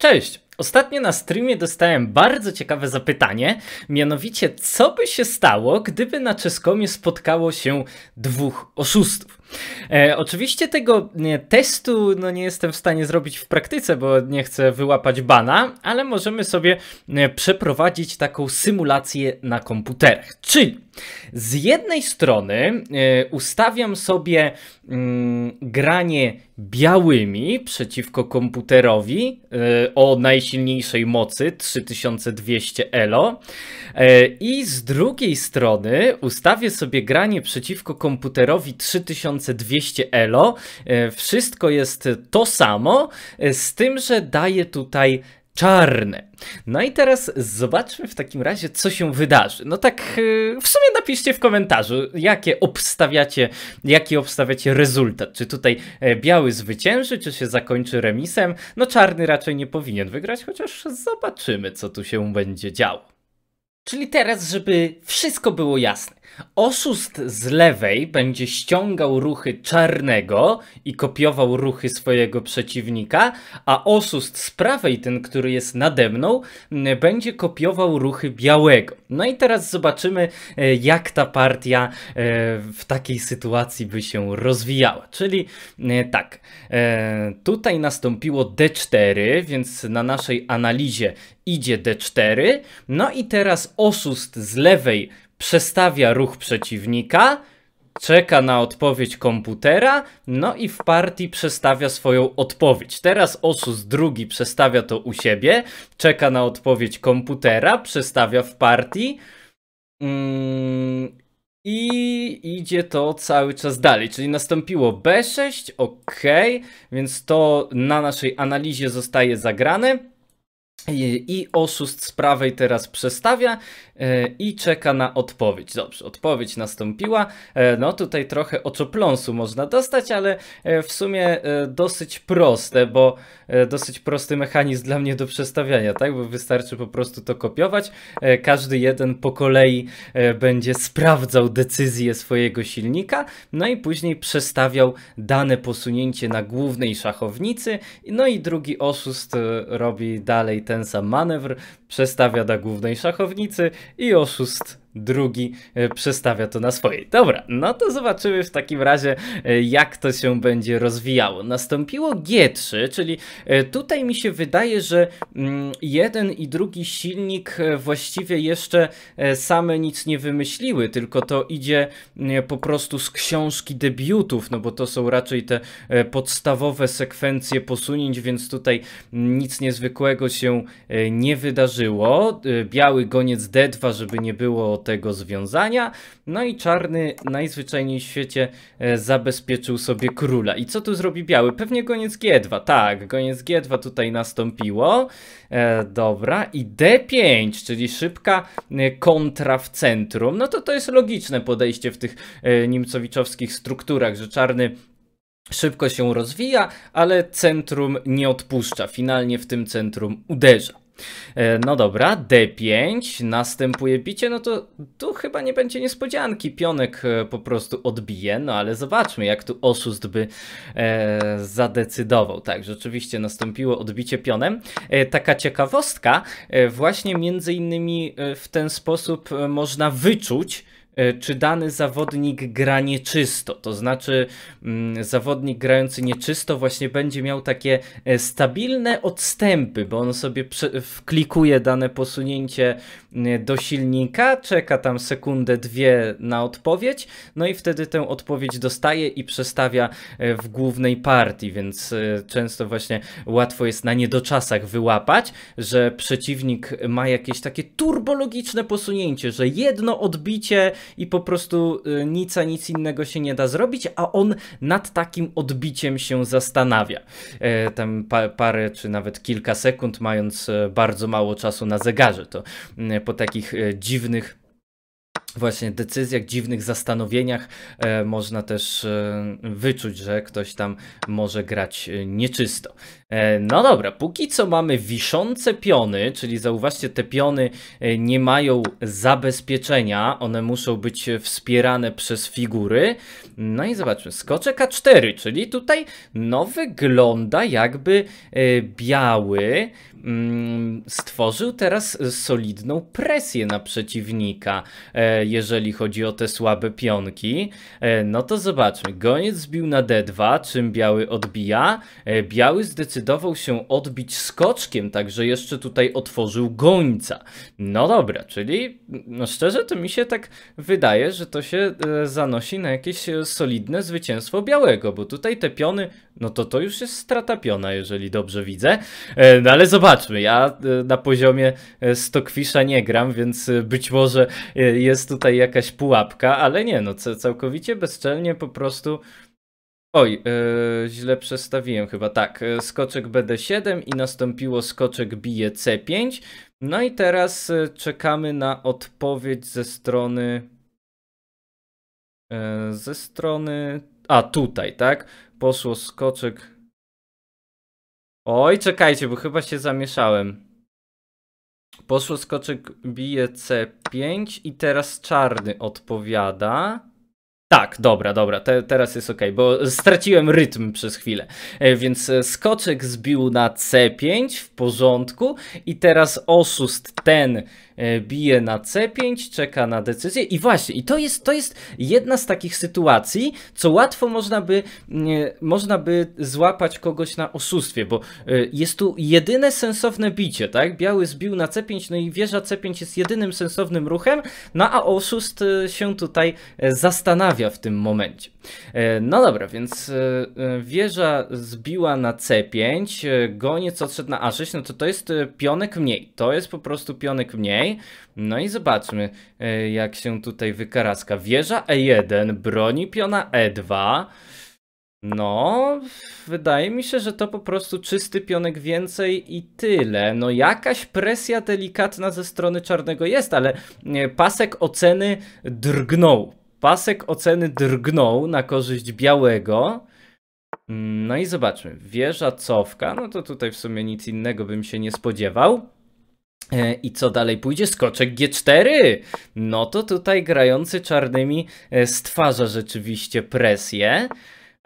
Cześć! Ostatnio na streamie dostałem bardzo ciekawe zapytanie, mianowicie co by się stało, gdyby na Czeskomie spotkało się dwóch oszustów? E, oczywiście tego nie, testu no, nie jestem w stanie zrobić w praktyce, bo nie chcę wyłapać bana, ale możemy sobie nie, przeprowadzić taką symulację na komputerach. Czyli z jednej strony e, ustawiam sobie mm, granie białymi przeciwko komputerowi e, o najsilniejszej mocy 3200 ELO e, i z drugiej strony ustawię sobie granie przeciwko komputerowi 3000 2200 elo. E, wszystko jest to samo, e, z tym, że daje tutaj czarne. No i teraz zobaczmy w takim razie, co się wydarzy. No tak, e, w sumie napiszcie w komentarzu, jakie obstawiacie, jaki obstawiacie rezultat. Czy tutaj biały zwycięży, czy się zakończy remisem? No czarny raczej nie powinien wygrać, chociaż zobaczymy, co tu się będzie działo. Czyli teraz, żeby wszystko było jasne. Oszust z lewej będzie ściągał ruchy czarnego i kopiował ruchy swojego przeciwnika, a oszust z prawej, ten, który jest nade mną, będzie kopiował ruchy białego. No i teraz zobaczymy, e, jak ta partia e, w takiej sytuacji by się rozwijała. Czyli e, tak, tutaj nastąpiło D4, więc na naszej analizie idzie D4, no i teraz oszust z lewej przestawia ruch przeciwnika, czeka na odpowiedź komputera, no i w partii przestawia swoją odpowiedź. Teraz osus drugi przestawia to u siebie, czeka na odpowiedź komputera, przestawia w partii. Mm, i idzie to cały czas dalej, czyli nastąpiło B6, ok, więc to na naszej analizie zostaje zagrane. I oszust z prawej teraz przestawia e, i czeka na odpowiedź. Dobrze, odpowiedź nastąpiła. E, no tutaj trochę oczopląsu można dostać, ale e, w sumie dosyć proste, bo dosyć prosty mechanizm dla mnie do przestawiania, tak? Bo wystarczy po prostu to kopiować. Każdy jeden po kolei będzie sprawdzał decyzję swojego silnika, no i później przestawiał dane posunięcie na głównej szachownicy, no i drugi oszust robi dalej ten sam manewr, przestawia do głównej szachownicy i oszust drugi e, przestawia to na swojej. Dobra, no to zobaczymy w takim razie, e, jak to się będzie rozwijało. Nastąpiło G3, czyli e, tutaj mi się wydaje, że mm, jeden i drugi silnik właściwie jeszcze same nic nie wymyśliły, tylko to idzie po prostu z książki debiutów, no bo to są raczej te podstawowe sekwencje posunięć, więc tutaj nic niezwykłego się nie wydarzyło. Biały goniec D2, żeby nie było tego związania. No i czarny najzwyczajniej w świecie e, zabezpieczył sobie króla. I co tu zrobi biały? Pewnie goniec G2. Tak, goniec G2 tutaj nastąpiło. E, dobra. I D5, czyli szybka e, kontra w centrum. No to to jest logiczne podejście w tych e, nimcowiczowskich strukturach, że czarny szybko się rozwija, ale centrum nie odpuszcza. Finalnie w tym centrum uderza. E, no dobra, D5, następuje bicie, no to tu chyba nie będzie niespodzianki. Pionek e, po prostu odbije, no ale zobaczmy, jak tu oszust by e, zadecydował. Tak, rzeczywiście nastąpiło odbicie pionem. E, taka ciekawostka, e, właśnie między innymi e, w ten sposób można wyczuć, E, czy dany zawodnik gra nieczysto. To znaczy, mm, zawodnik grający nieczysto właśnie będzie miał takie e, stabilne odstępy, bo on sobie wklikuje dane posunięcie mm, do silnika, czeka tam sekundę, dwie na odpowiedź, no i wtedy tę odpowiedź dostaje i przestawia e, w głównej partii, więc często właśnie łatwo jest na niedoczasach wyłapać, że przeciwnik ma jakieś takie turbologiczne posunięcie, że jedno odbicie i po prostu y, nic, a nic innego się nie da zrobić, a on nad takim odbiciem się zastanawia. E, tam parę czy nawet kilka sekund, mając e, bardzo mało czasu na zegarze, to mm, po takich e, dziwnych właśnie decyzjach, dziwnych zastanowieniach e, można też e, wyczuć, że ktoś tam może grać nieczysto. E, no dobra, póki co mamy wiszące piony, czyli zauważcie, te piony e, nie mają zabezpieczenia, one muszą być wspierane przez figury. No i zobaczmy, skoczek A4, czyli tutaj no wygląda jakby e, biały mm, stworzył teraz solidną presję na przeciwnika, jeżeli chodzi o te słabe pionki. No to zobaczmy, goniec zbił na D2, czym biały odbija. Biały zdecydował zdecydował się odbić skoczkiem, także jeszcze tutaj otworzył gońca. No dobra, czyli no szczerze to mi się tak wydaje, że to się e, zanosi na jakieś e, solidne zwycięstwo białego, bo tutaj te piony, no to to już jest strata piona, jeżeli dobrze widzę. E, no ale zobaczmy, ja na poziomie Stockfisha nie gram, więc być może jest tutaj jakaś pułapka, ale nie, no całkowicie bezczelnie po prostu Oj, yy, źle przestawiłem chyba. Tak, e, skoczek BD7 i nastąpiło skoczek bije C5. No i teraz e, czekamy na odpowiedź ze strony. Yy, ze strony. A tutaj, tak? Poszło skoczek. Oj, czekajcie, bo chyba się zamieszałem. Poszło skoczek bije C5 i teraz czarny odpowiada. Tak, dobra, dobra, te, teraz jest ok, bo straciłem rytm przez chwilę. E, więc e, skoczek zbił na C5 w porządku i teraz oszust ten e, bije na C5, czeka na decyzję i właśnie, i to jest, to jest jedna z takich sytuacji, co łatwo można by, mm, można by złapać kogoś na oszustwie, bo jest tu jedyne sensowne bicie, tak? Biały zbił na C5, no i wieża C5 jest jedynym sensownym ruchem, no a oszust się tutaj zastanawia w tym momencie. E, no dobra, więc e, e, wieża zbiła na C5, goniec odszedł na A6, no to to jest pionek mniej. To jest po prostu pionek mniej. No i zobaczmy, jak się tutaj wykaraska. Wieża E1 broni piona E2. No, wydaje mi się, że to po prostu czysty pionek więcej i tyle. No, jakaś presja delikatna ze strony czarnego jest, ale pasek oceny drgnął Pasek oceny drgnął na korzyść białego. Mm, no i zobaczmy. Wieża cofka. No to tutaj w sumie nic innego bym się nie spodziewał. E, I co dalej pójdzie? Skoczek G4! No to tutaj grający czarnymi e, stwarza rzeczywiście presję.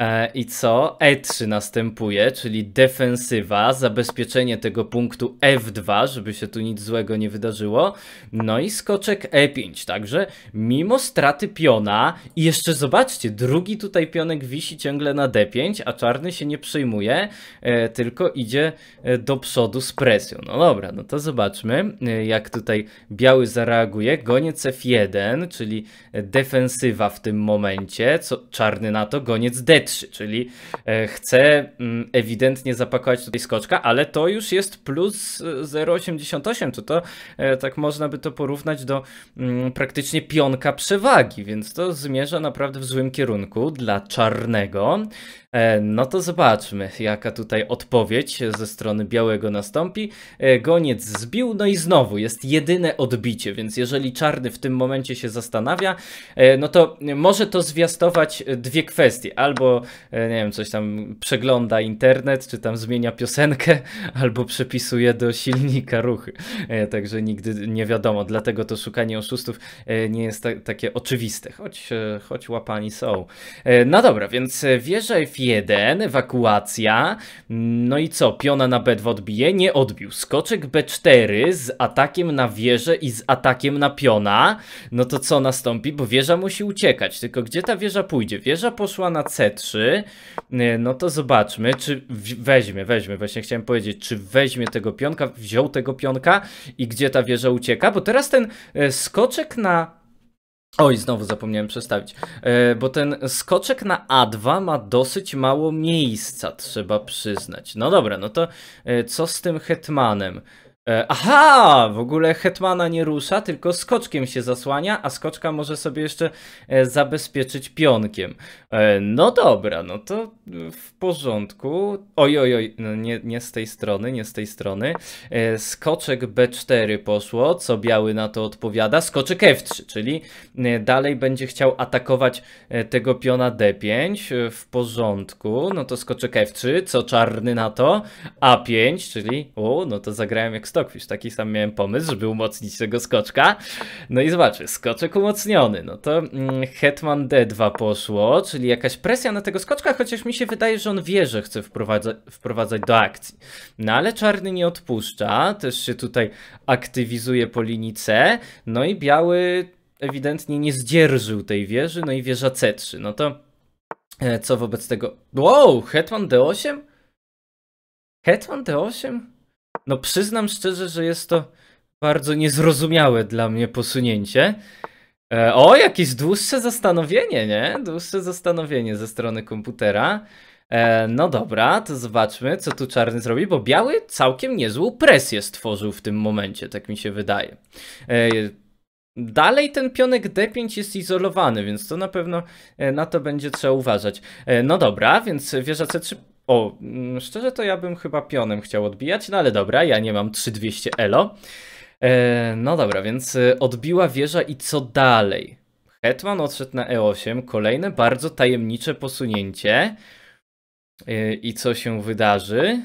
E, I co? E3 następuje, czyli defensywa, zabezpieczenie tego punktu F2, żeby się tu nic złego nie wydarzyło. No i skoczek E5, także mimo straty piona i jeszcze zobaczcie, drugi tutaj pionek wisi ciągle na D5, a czarny się nie przejmuje, e, tylko idzie e, do przodu z presją. No dobra, no to zobaczmy, jak tutaj biały zareaguje. Goniec F1, czyli defensywa w tym momencie, co czarny na to goniec d czyli e, chce mm, ewidentnie zapakować tutaj skoczka, ale to już jest plus 0,88, e, to, to e, tak można by to porównać do mm, praktycznie pionka przewagi, więc to zmierza naprawdę w złym kierunku dla czarnego. E, no to zobaczmy, jaka tutaj odpowiedź ze strony białego nastąpi. E, Goniec zbił, no i znowu jest jedyne odbicie, więc jeżeli czarny w tym momencie się zastanawia, e, no to może to zwiastować dwie kwestie. Albo, nie wiem, coś tam przegląda internet, czy tam zmienia piosenkę, albo przepisuje do silnika ruchy. Także nigdy nie wiadomo, dlatego to szukanie oszustów nie jest takie oczywiste, choć, choć łapani są. No dobra, więc wierzaj w 1 ewakuacja. No i co? Piona na B2 odbije? Nie odbił. Skoczek B4 z atakiem na wieżę i z atakiem na piona. No to co nastąpi? Bo wieża musi uciekać. Tylko gdzie ta wieża pójdzie? Wieża poszła na C3. No to zobaczmy, czy weźmie, weźmie. Właśnie chciałem powiedzieć, czy weźmie tego pionka, wziął tego pionka i gdzie ta wieża ucieka? Bo teraz ten e, skoczek na Oj, znowu zapomniałem przestawić, e, bo ten skoczek na A2 ma dosyć mało miejsca, trzeba przyznać. No dobra, no to e, co z tym hetmanem? E, aha! W ogóle Hetmana nie rusza, tylko skoczkiem się zasłania, a skoczka może sobie jeszcze e, zabezpieczyć pionkiem. E, no dobra, no to w porządku. Oj, oj, oj, no nie, nie z tej strony, nie z tej strony. Skoczek B4 poszło, co biały na to odpowiada. Skoczek F3, czyli dalej będzie chciał atakować tego piona D5. W porządku, no to skoczek F3, co czarny na to? A5, czyli o, no to zagrałem jak Stockfish. Taki sam miałem pomysł, żeby umocnić tego skoczka. No i zobaczy, skoczek umocniony. No to mm, Hetman D2 poszło, czyli jakaś presja na tego skoczka, chociaż mi się wydaje, że on wie, że chce wprowadza wprowadzać do akcji. No ale czarny nie odpuszcza, też się tutaj aktywizuje po linii C. No i biały ewidentnie nie zdzierżył tej wieży, no i wieża C3. No to e, co wobec tego? Wow, Hetman D8? Hetman D8? No przyznam szczerze, że jest to bardzo niezrozumiałe dla mnie posunięcie. E, o, jakieś dłuższe zastanowienie, nie? Dłuższe zastanowienie ze strony komputera. E, no dobra, to zobaczmy, co tu czarny zrobi, bo biały całkiem niezłą presję stworzył w tym momencie, tak mi się wydaje. E, Dalej ten pionek D5 jest izolowany, więc to na pewno e, na to będzie trzeba uważać. E, no dobra, więc wieża C3 o, mm, szczerze to ja bym chyba pionem chciał odbijać, no ale dobra, ja nie mam 3200 elo. E, no dobra, więc y, odbiła wieża i co dalej? Hetman odszedł na E8, kolejne bardzo tajemnicze posunięcie. E, I co się wydarzy?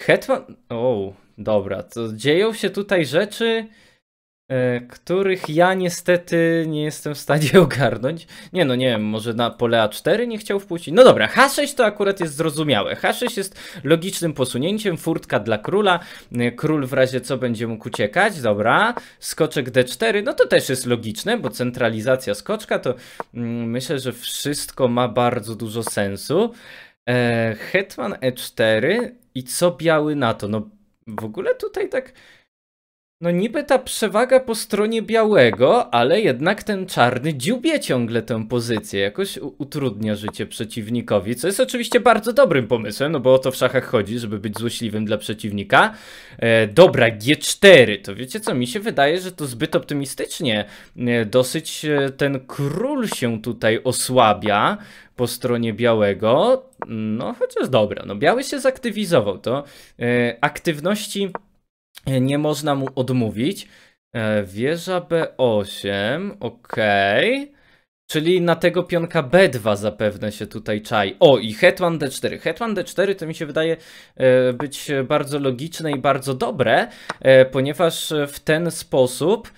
Hetman... O, dobra, to dzieją się tutaj rzeczy E, których ja niestety nie jestem w stanie ogarnąć. Nie no, nie wiem, może na pole A4 nie chciał wpuścić. No dobra, H6 to akurat jest zrozumiałe. H6 jest logicznym posunięciem, furtka dla króla, e, król w razie co będzie mógł uciekać, dobra. Skoczek D4, no to też jest logiczne, bo centralizacja skoczka to mm, myślę, że wszystko ma bardzo dużo sensu. E, hetman E4 i co biały na to? No w ogóle tutaj tak no niby ta przewaga po stronie białego, ale jednak ten czarny dziubie ciągle tę pozycję, jakoś utrudnia życie przeciwnikowi, co jest oczywiście bardzo dobrym pomysłem, no bo o to w szachach chodzi, żeby być złośliwym dla przeciwnika. E, dobra, G4, to wiecie co, mi się wydaje, że to zbyt optymistycznie, e, dosyć e, ten król się tutaj osłabia, po stronie białego, no chociaż dobra, no biały się zaktywizował, to e, aktywności nie można mu odmówić. E, wieża B8, ok. Czyli na tego pionka B2 zapewne się tutaj czai. O, i hetman D4. Hetman D4 to mi się wydaje e, być bardzo logiczne i bardzo dobre, e, ponieważ w ten sposób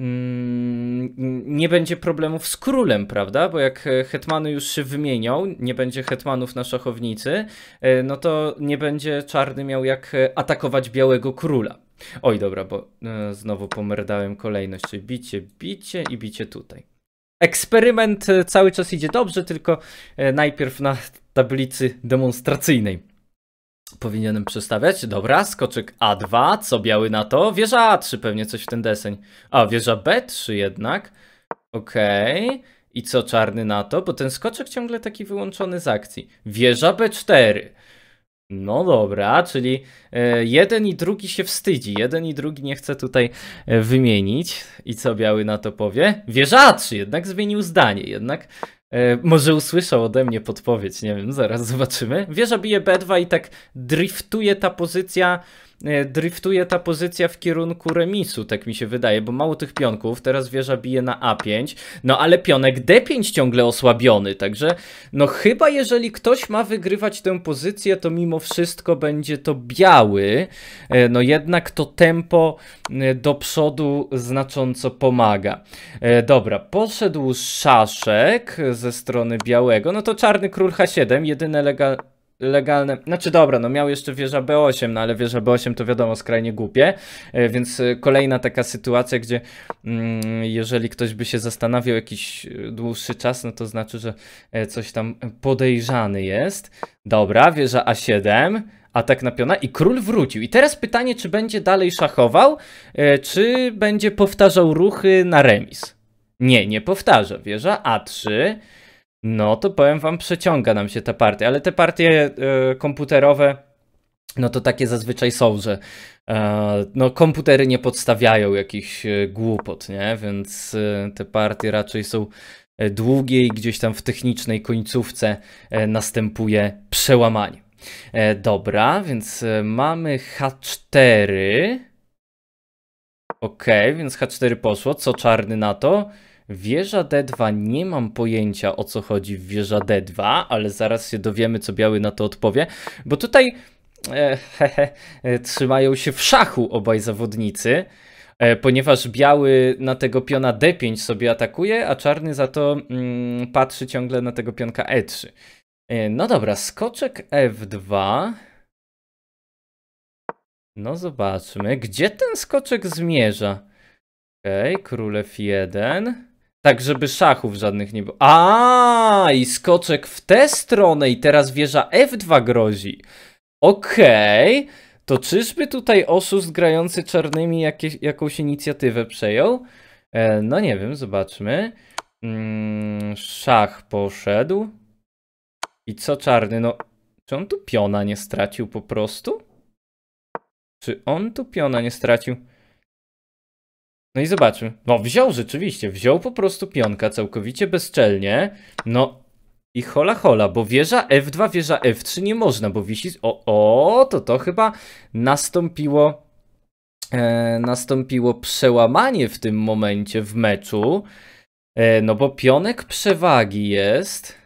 Mm, nie będzie problemów z królem, prawda? Bo jak e, hetmany już się wymienią, nie będzie hetmanów na szachownicy, e, no to nie będzie czarny miał jak e, atakować białego króla. Oj, dobra, bo znowu pomerdałem kolejność, czyli bicie, bicie i bicie tutaj. Eksperyment cały czas idzie dobrze, tylko najpierw na tablicy demonstracyjnej. Powinienem przestawiać. Dobra, skoczek A2, co biały na to? Wieża A3 pewnie, coś w ten deseń. A, wieża B3 jednak. Okej. Okay. I co czarny na to? Bo ten skoczek ciągle taki wyłączony z akcji. Wieża B4. No dobra, czyli e, jeden i drugi się wstydzi, jeden i drugi nie chce tutaj e, wymienić. I co biały na to powie? Wieża A3 jednak zmienił zdanie, jednak E, może usłyszał ode mnie podpowiedź, nie wiem, zaraz zobaczymy. Wieża bije B2 i tak driftuje ta pozycja E, driftuje ta pozycja w kierunku remisu, tak mi się wydaje, bo mało tych pionków, teraz wieża bije na A5, no ale pionek D5 ciągle osłabiony, także no chyba jeżeli ktoś ma wygrywać tę pozycję, to mimo wszystko będzie to biały, e, no jednak to tempo e, do przodu znacząco pomaga. Dobra, poszedł szaszek ze strony białego, no to czarny król H7, jedyny elegancki legalne. Znaczy dobra, no miał jeszcze wieża B8, no ale wieża B8 to wiadomo skrajnie głupie, e, więc e, kolejna taka sytuacja, gdzie mm, jeżeli ktoś by się zastanawiał jakiś e, dłuższy czas, no to znaczy, że coś tam podejrzany jest. Dobra, wieża A7, atak na piona i król wrócił. I teraz pytanie, czy będzie dalej szachował, czy będzie powtarzał ruchy na remis. Nie, nie powtarza. Wieża A3, no to powiem wam, przeciąga nam się ta partia, ale te partie y, komputerowe, no to takie zazwyczaj są, że y, no, komputery nie podstawiają jakichś e, głupot, nie? Więc y, te partie raczej są długie i gdzieś tam w technicznej końcówce następuje przełamanie. Dobra, więc mamy H4. Ok, więc H4 poszło. Co czarny na to? Wieża D2 nie mam pojęcia o co chodzi w wieża D2, ale zaraz się dowiemy, co biały na to odpowie, bo tutaj e, he, he, e, trzymają się w szachu obaj zawodnicy, e, ponieważ biały na tego piona D5 sobie atakuje, a czarny za to mm, patrzy ciągle na tego pionka E3. E, no dobra, skoczek F2. No zobaczmy, gdzie ten skoczek zmierza? Okej, okay, królew 1. Tak, żeby szachów żadnych nie było. A i skoczek w tę stronę i teraz wieża F2 grozi. Okej. Okay. To czyżby tutaj oszust grający czarnymi jakieś, jakąś inicjatywę przejął? E, no nie wiem, zobaczmy. Mm, szach poszedł. I co czarny? No, czy on tu piona nie stracił po prostu? Czy on tu piona nie stracił? No i zobaczmy. No wziął rzeczywiście, wziął po prostu pionka całkowicie bezczelnie. No i hola hola, bo wieża F2, wieża F3 nie można, bo wisi... O, o to to chyba nastąpiło... E, nastąpiło przełamanie w tym momencie w meczu. E, no bo pionek przewagi jest...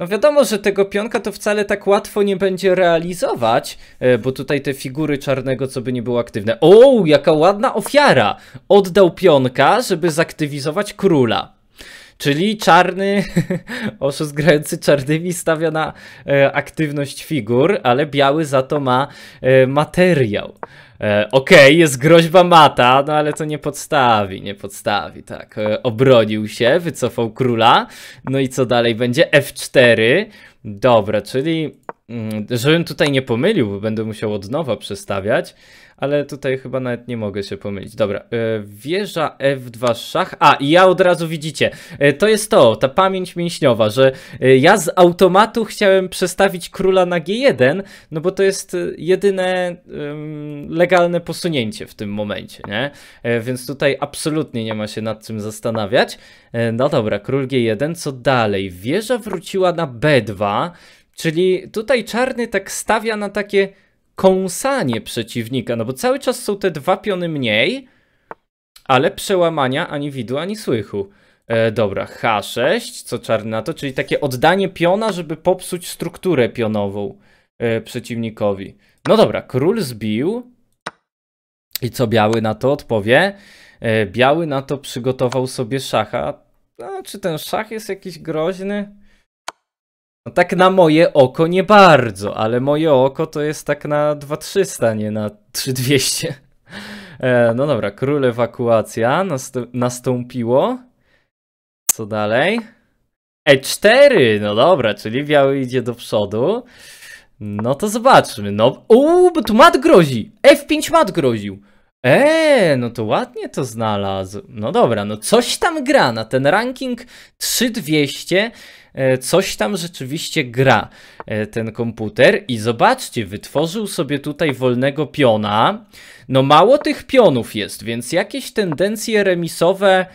No wiadomo, że tego pionka to wcale tak łatwo nie będzie realizować, e, bo tutaj te figury czarnego, co by nie było aktywne. O, jaka ładna ofiara! Oddał pionka, żeby zaktywizować króla. Czyli czarny, oszust grający czarnymi stawia na e, aktywność figur, ale biały za to ma e, materiał. E, okej, okay, jest groźba mata, no ale to nie podstawi, nie podstawi, tak. E, obronił się, wycofał króla. No i co dalej będzie? F4. Dobra, czyli Mm, żebym tutaj nie pomylił, bo będę musiał od nowa przestawiać, ale tutaj chyba nawet nie mogę się pomylić. Dobra, e, wieża F2 szach. A, i ja od razu widzicie, e, to jest to, ta pamięć mięśniowa, że e, ja z automatu chciałem przestawić króla na G1, no bo to jest jedyne um, legalne posunięcie w tym momencie, nie? Więc tutaj absolutnie nie ma się nad czym zastanawiać. No dobra, król G1, co dalej? Wieża wróciła na B2. Czyli tutaj czarny tak stawia na takie kąsanie przeciwnika, no bo cały czas są te dwa piony mniej, ale przełamania ani widu, ani słychu. E, dobra, H6, co czarny na to, czyli takie oddanie piona, żeby popsuć strukturę pionową e, przeciwnikowi. No dobra, król zbił. I co biały na to odpowie? E, biały na to przygotował sobie szacha. A czy ten szach jest jakiś groźny? No tak na moje oko nie bardzo, ale moje oko to jest tak na 2300, nie na 3200. E, no dobra, król ewakuacja nast nastąpiło. Co dalej? E4, no dobra, czyli biały idzie do przodu. No to zobaczmy, no... Uuu, bo tu mat grozi! F5 mat groził! Eee, no to ładnie to znalazł. No dobra, no coś tam gra na ten ranking 3200 E, coś tam rzeczywiście gra e, ten komputer i zobaczcie, wytworzył sobie tutaj wolnego piona. No mało tych pionów jest, więc jakieś tendencje remisowe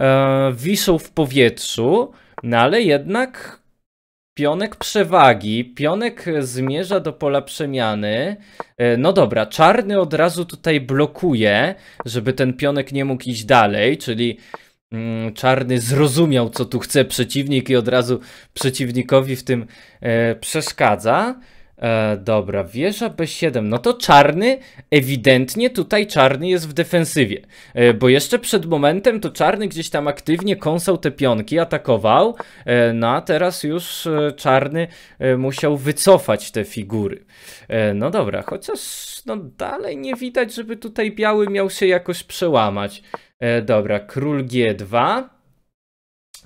e, wiszą w powietrzu, no ale jednak Pionek przewagi, pionek zmierza do pola przemiany. E, no dobra, czarny od razu tutaj blokuje, żeby ten pionek nie mógł iść dalej, czyli Mm, czarny zrozumiał, co tu chce przeciwnik i od razu przeciwnikowi w tym e, przeszkadza. E, dobra, wieża B7. No to czarny, ewidentnie tutaj czarny jest w defensywie. E, bo jeszcze przed momentem to czarny gdzieś tam aktywnie kąsał te pionki, atakował. E, no a teraz już e, czarny e, musiał wycofać te figury. E, no dobra, chociaż no dalej nie widać, żeby tutaj biały miał się jakoś przełamać. dobra, król G2.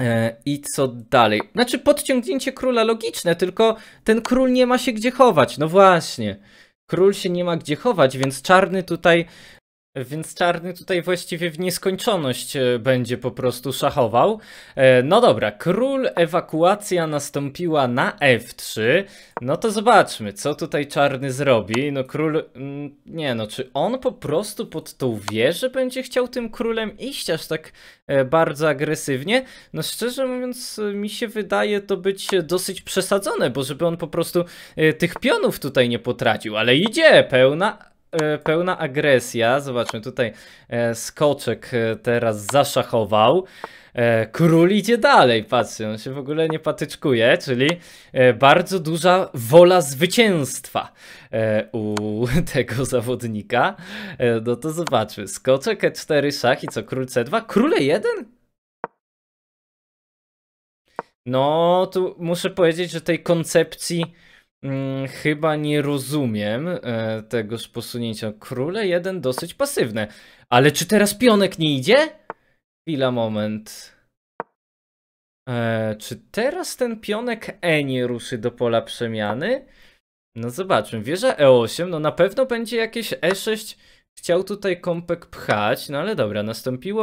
E, I co dalej? Znaczy, podciągnięcie króla logiczne, tylko ten król nie ma się gdzie chować. No właśnie. Król się nie ma gdzie chować, więc czarny tutaj więc czarny tutaj właściwie w nieskończoność e, będzie po prostu szachował. E, no dobra, król ewakuacja nastąpiła na f3. No to zobaczmy, co tutaj czarny zrobi. No król, mm, nie no, czy on po prostu pod tą wieżę będzie chciał tym królem iść aż tak e, bardzo agresywnie? No szczerze mówiąc, mi się wydaje to być dosyć przesadzone, bo żeby on po prostu tych pionów tutaj nie potracił, ale idzie pełna E, pełna agresja. Zobaczmy, tutaj e, skoczek e, teraz zaszachował. Król idzie dalej, patrzcie, on się w ogóle nie patyczkuje, czyli bardzo duża wola zwycięstwa u tego zawodnika. No to zobaczmy, skoczek E4, szach i co, król C2, króle 1? No, tu muszę powiedzieć, że tej koncepcji Mm, chyba nie rozumiem e, tegoż posunięcia. Króle jeden dosyć pasywne. Ale czy teraz pionek nie idzie? Chwila, moment. E, czy teraz ten pionek E nie ruszy do pola przemiany? No zobaczmy, wieża E8, no na pewno będzie jakieś E6 chciał tutaj kąpek pchać, no ale dobra, nastąpiło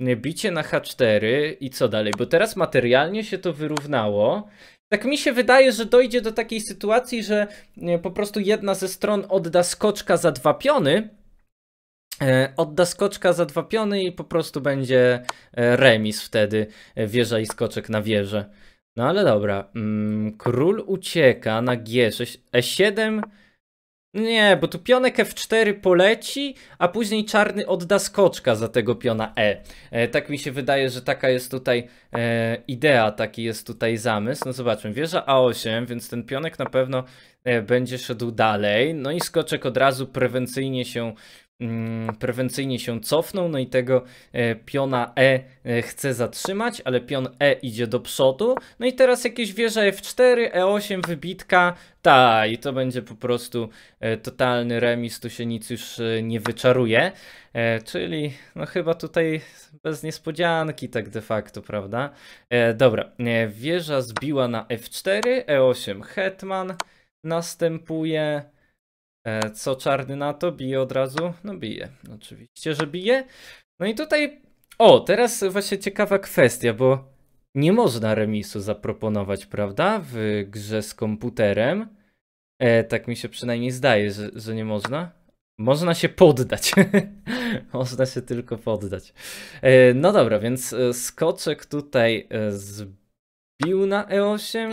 e, bicie na H4 i co dalej? Bo teraz materialnie się to wyrównało. Tak mi się wydaje, że dojdzie do takiej sytuacji, że e, po prostu jedna ze stron odda skoczka za dwa piony, e, odda skoczka za dwa piony i po prostu będzie e, remis wtedy, wieża i skoczek na wieżę. No ale dobra, mm, król ucieka na G6, E7, nie, bo tu pionek f4 poleci, a później czarny odda skoczka za tego piona e. e tak mi się wydaje, że taka jest tutaj e, idea, taki jest tutaj zamysł. No zobaczmy, wieża a8, więc ten pionek na pewno e, będzie szedł dalej. No i skoczek od razu prewencyjnie się Mm, prewencyjnie się cofnął, no i tego e, piona e, e chce zatrzymać, ale pion E idzie do przodu, no i teraz jakieś wieże F4, E8, wybitka, ta i to będzie po prostu e, totalny remis, tu się nic już nie wyczaruje, czyli no chyba tutaj bez niespodzianki tak de facto, prawda? Dobra, wieża zbiła na F4, E8 hetman, następuje E, co czarny na to? Bije od razu? No bije, oczywiście, że bije. No i tutaj, o, teraz właśnie ciekawa kwestia, bo nie można remisu zaproponować, prawda? W grze z komputerem. E, tak mi się przynajmniej zdaje, że, że nie można. Można się poddać. można się tylko poddać. E, no dobra, więc e, skoczek tutaj e, zbił na E8.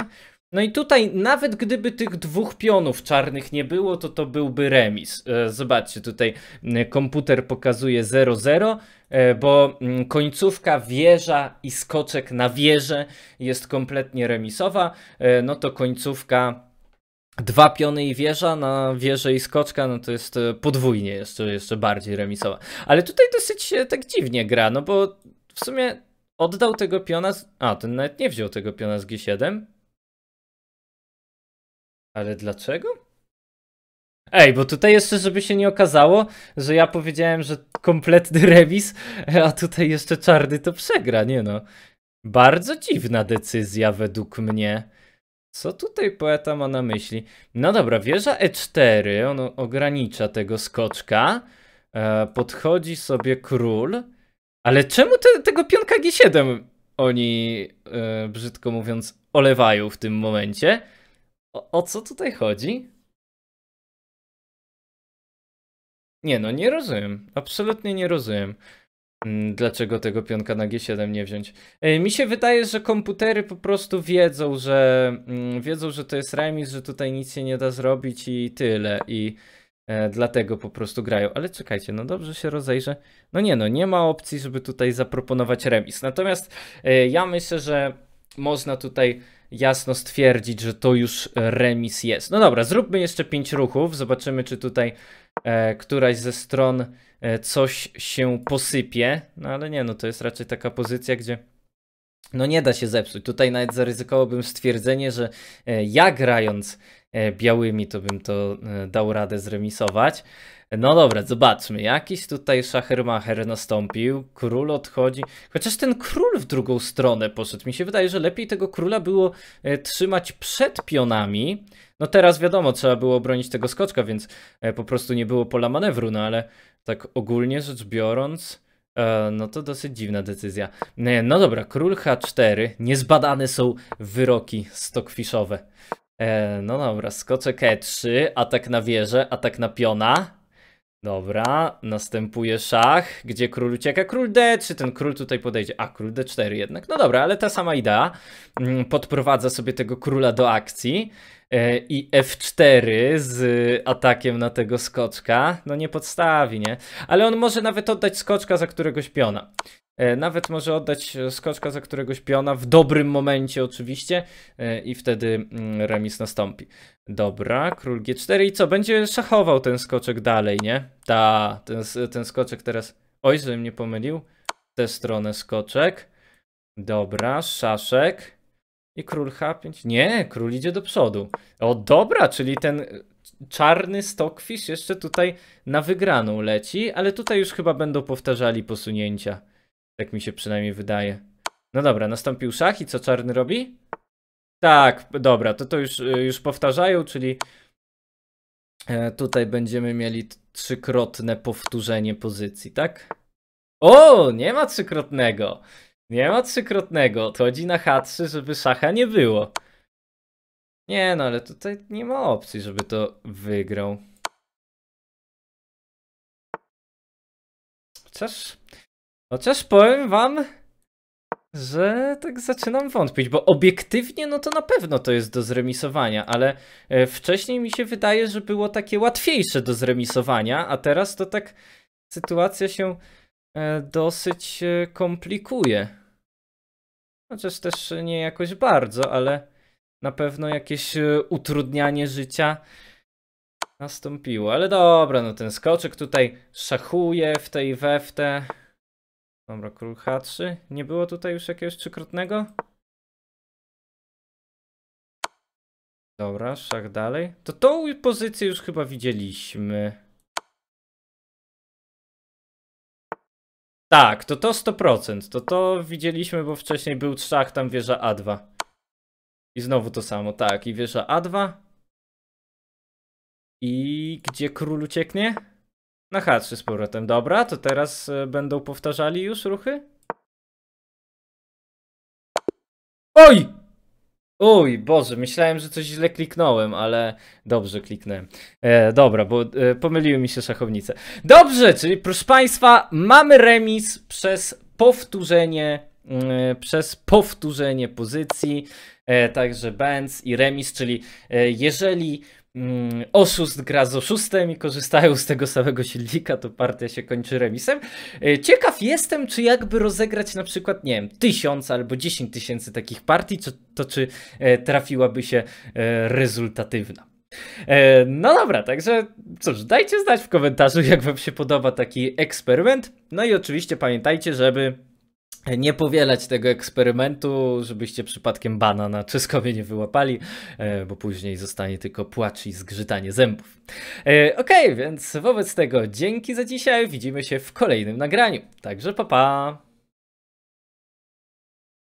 No i tutaj nawet gdyby tych dwóch pionów czarnych nie było, to to byłby remis. E, zobaczcie, tutaj komputer pokazuje 0-0, e, bo końcówka wieża i skoczek na wieżę jest kompletnie remisowa. E, no to końcówka dwa piony i wieża, na wieżę i skoczka, no to jest podwójnie jeszcze, jeszcze bardziej remisowa. Ale tutaj dosyć tak dziwnie gra, no bo w sumie oddał tego piona, z... a ten nawet nie wziął tego piona z G7, ale dlaczego? Ej, bo tutaj jeszcze, żeby się nie okazało, że ja powiedziałem, że kompletny rewiz, a tutaj jeszcze czarny to przegra, nie no. Bardzo dziwna decyzja według mnie. Co tutaj poeta ma na myśli? No dobra, wieża E4, on ogranicza tego skoczka. E, podchodzi sobie król. Ale czemu te, tego pionka G7 oni, e, brzydko mówiąc, olewają w tym momencie? O, o co tutaj chodzi? Nie no, nie rozumiem. Absolutnie nie rozumiem. Mm, dlaczego tego pionka na G7 nie wziąć? E, mi się wydaje, że komputery po prostu wiedzą, że mm, wiedzą, że to jest remis, że tutaj nic się nie da zrobić i tyle. I e, dlatego po prostu grają. Ale czekajcie, no dobrze się rozejrzę. No nie no, nie ma opcji, żeby tutaj zaproponować remis. Natomiast e, ja myślę, że można tutaj jasno stwierdzić, że to już remis jest. No dobra, zróbmy jeszcze pięć ruchów, zobaczymy czy tutaj e, któraś ze stron e, coś się posypie, no ale nie, no to jest raczej taka pozycja, gdzie no nie da się zepsuć. Tutaj nawet zaryzykowałbym stwierdzenie, że e, ja grając e, białymi to bym to e, dał radę zremisować. No dobra, zobaczmy. Jakiś tutaj szachermacher nastąpił. Król odchodzi. Chociaż ten król w drugą stronę poszedł. Mi się wydaje, że lepiej tego króla było e, trzymać przed pionami. No teraz wiadomo, trzeba było obronić tego skoczka, więc e, po prostu nie było pola manewru, no ale tak ogólnie rzecz biorąc... E, no to dosyć dziwna decyzja. No dobra, król H4. Niezbadane są wyroki stokfiszowe. No dobra, skoczek E3, atak na wieżę, atak na piona. Dobra, następuje szach, gdzie król ucieka. Król D3, ten król tutaj podejdzie. A, król D4 jednak. No dobra, ale ta sama idea. Mm, podprowadza sobie tego króla do akcji. E, I F4 z atakiem na tego skoczka. No nie podstawi, nie? Ale on może nawet oddać skoczka za któregoś piona. E, nawet może oddać e, skoczka za któregoś piona, w dobrym momencie oczywiście, e, i wtedy mm, remis nastąpi. Dobra, król g4 i co? Będzie szachował ten skoczek dalej, nie? Ta, ten, ten skoczek teraz... Oj, żebym nie pomylił. W tę stronę skoczek. Dobra, szaszek. I król H5. Nie, król idzie do przodu. O, dobra, czyli ten czarny stokfisz jeszcze tutaj na wygraną leci, ale tutaj już chyba będą powtarzali posunięcia. Tak mi się przynajmniej wydaje. No dobra, nastąpił szach i co czarny robi? Tak, dobra, to to już, y, już powtarzają, czyli e, tutaj będziemy mieli trzykrotne powtórzenie pozycji, tak? O, nie ma trzykrotnego. Nie ma trzykrotnego. To chodzi na H3, żeby szacha nie było. Nie, no ale tutaj nie ma opcji, żeby to wygrał. Chociaż no chociaż powiem wam, że tak zaczynam wątpić, bo obiektywnie no to na pewno to jest do zremisowania, ale e, wcześniej mi się wydaje, że było takie łatwiejsze do zremisowania, a teraz to tak sytuacja się e, dosyć e, komplikuje. Chociaż też nie jakoś bardzo, ale na pewno jakieś utrudnianie życia nastąpiło. Ale dobra, no ten skoczek tutaj szachuje w tej Te. Dobra, król H3. Nie było tutaj już jakiegoś trzykrotnego? Dobra, szach dalej. To tą pozycję już chyba widzieliśmy. Tak, to to 100%. To to widzieliśmy, bo wcześniej był szach, tam wieża A2. I znowu to samo, tak. I wieża A2. I gdzie król ucieknie? Na H3 z powrotem. Dobra, to teraz e, będą powtarzali już ruchy? Oj! oj, Boże, myślałem, że coś źle kliknąłem, ale dobrze kliknąłem. E, dobra, bo e, pomyliły mi się szachownice. Dobrze, czyli proszę Państwa, mamy remis przez powtórzenie mm, przez powtórzenie pozycji, e, także Benz i remis, czyli e, jeżeli Mm, oszust gra z oszustem i korzystają z tego samego silnika, to partia się kończy remisem. E, ciekaw jestem, czy jakby rozegrać na przykład, nie wiem, tysiąc albo dziesięć tysięcy takich partii, to, to czy e, trafiłaby się e, rezultatywna. No dobra, także cóż, dajcie znać w komentarzu, jak Wam się podoba taki eksperyment. No i oczywiście pamiętajcie, żeby nie powielać tego eksperymentu, żebyście przypadkiem bana na czeskowie nie wyłapali, e, bo później zostanie tylko płacz i zgrzytanie zębów. E, okej, okay, więc wobec tego dzięki za dzisiaj, widzimy się w kolejnym nagraniu. Także pa pa!